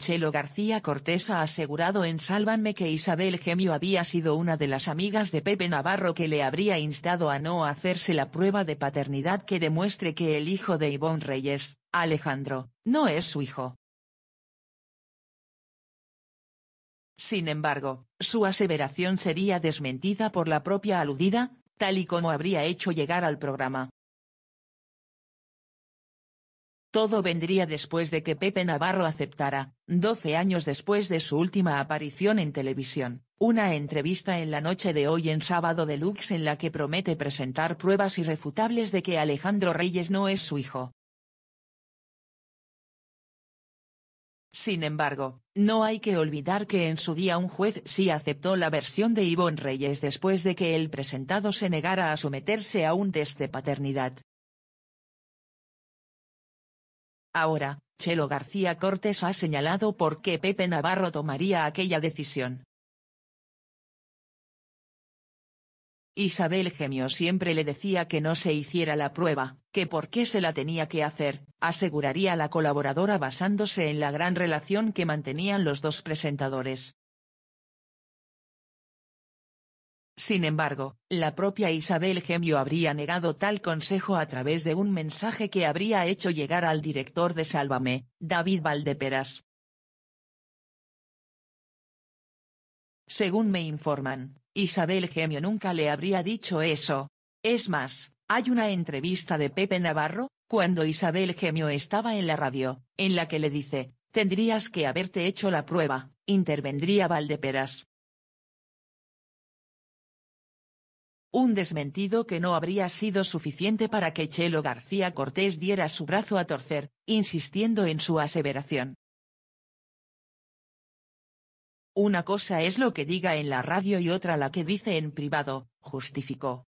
Chelo García Cortés ha asegurado en Sálvanme que Isabel Gemio había sido una de las amigas de Pepe Navarro que le habría instado a no hacerse la prueba de paternidad que demuestre que el hijo de Ivonne Reyes, Alejandro, no es su hijo. Sin embargo, su aseveración sería desmentida por la propia aludida, tal y como habría hecho llegar al programa. Todo vendría después de que Pepe Navarro aceptara, 12 años después de su última aparición en televisión, una entrevista en la noche de hoy en Sábado Deluxe en la que promete presentar pruebas irrefutables de que Alejandro Reyes no es su hijo. Sin embargo, no hay que olvidar que en su día un juez sí aceptó la versión de Ivonne Reyes después de que el presentado se negara a someterse a un test de paternidad. Ahora, Chelo García Cortés ha señalado por qué Pepe Navarro tomaría aquella decisión. Isabel Gemio siempre le decía que no se hiciera la prueba, que por qué se la tenía que hacer, aseguraría la colaboradora basándose en la gran relación que mantenían los dos presentadores. Sin embargo, la propia Isabel Gemio habría negado tal consejo a través de un mensaje que habría hecho llegar al director de Sálvame, David Valdeperas. Según me informan, Isabel Gemio nunca le habría dicho eso. Es más, hay una entrevista de Pepe Navarro, cuando Isabel Gemio estaba en la radio, en la que le dice, tendrías que haberte hecho la prueba, intervendría Valdeperas. Un desmentido que no habría sido suficiente para que Chelo García Cortés diera su brazo a torcer, insistiendo en su aseveración. Una cosa es lo que diga en la radio y otra la que dice en privado, justificó.